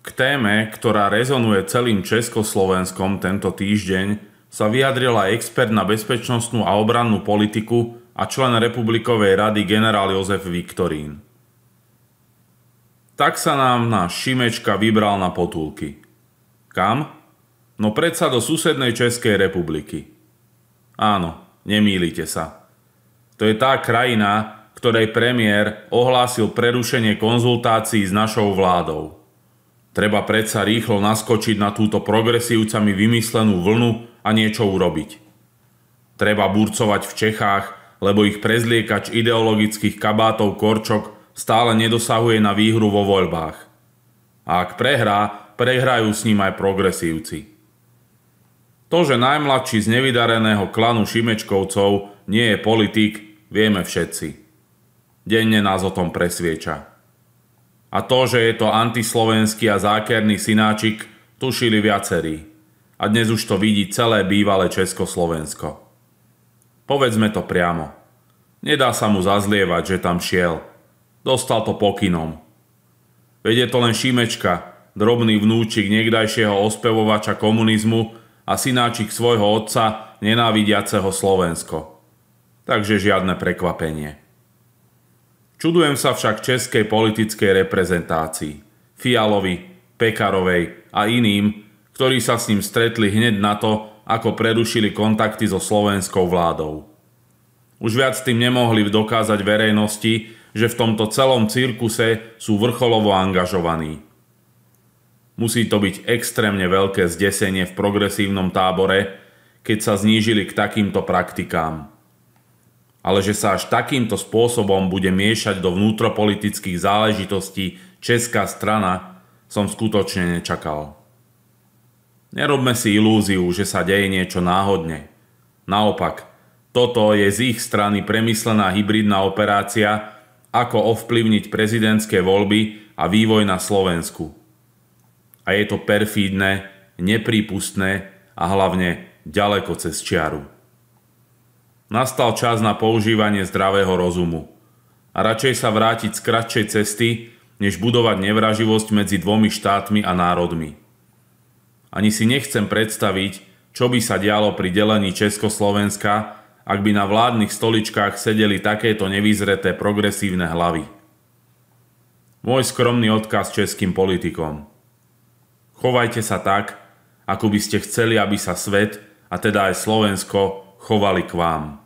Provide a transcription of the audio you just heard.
K téme, ktorá rezonuje celým Československom tento týždeň, sa vyjadrila expert na bezpečnostnú a obrannú politiku a člen Republikovej rady generál Jozef Viktorín. Tak sa nám na Šimečka vybral na potulky. Kam? No predsa do susednej Českej republiky. Áno, nemýlite sa. To je tá krajina, ktorej premiér ohlásil prerušenie konzultácií s našou vládou. Treba predsa rýchlo naskočiť na túto progresívcami vymyslenú vlnu a niečo urobiť. Treba burcovať v Čechách, lebo ich prezliekač ideologických kabátov Korčok stále nedosahuje na výhru vo voľbách. A ak prehrá, prehrajú s ním aj progresívci. To, že najmladší z nevydareného klanu Šimečkovcov nie je politik, vieme všetci. Denne nás o tom presvieča. A to, že je to antislovenský a zákerný synáčik, tušili viacerí. A dnes už to vidí celé bývalé Československo. Povedzme to priamo. Nedá sa mu zazlievať, že tam šiel. Dostal to pokynom. Veď je to len Šimečka, drobný vnúčik niekdajšieho ospevovača komunizmu a synáčik svojho otca nenávidiaceho Slovensko. Takže žiadne prekvapenie. Čudujem sa však českej politickej reprezentácii. Fialovi, Pekarovej a iným, ktorí sa s ním stretli hneď na to, ako prerušili kontakty so slovenskou vládou. Už viac tým nemohli dokázať verejnosti, že v tomto celom cirkuse sú vrcholovo angažovaní. Musí to byť extrémne veľké zdesenie v progresívnom tábore, keď sa znížili k takýmto praktikám ale že sa až takýmto spôsobom bude miešať do vnútropolitických záležitostí česká strana, som skutočne nečakal. Nerobme si ilúziu, že sa deje niečo náhodne. Naopak, toto je z ich strany premyslená hybridná operácia, ako ovplyvniť prezidentské voľby a vývoj na Slovensku. A je to perfídne, neprípustné a hlavne ďaleko cez čiaru. Nastal čas na používanie zdravého rozumu. A radšej sa vrátiť z kratšej cesty, než budovať nevraživosť medzi dvomi štátmi a národmi. Ani si nechcem predstaviť, čo by sa dialo pri delení Československa, ak by na vládnych stoličkách sedeli takéto nevyzreté progresívne hlavy. Môj skromný odkaz českým politikom. Chovajte sa tak, ako by ste chceli, aby sa svet, a teda aj Slovensko, chovali k vám.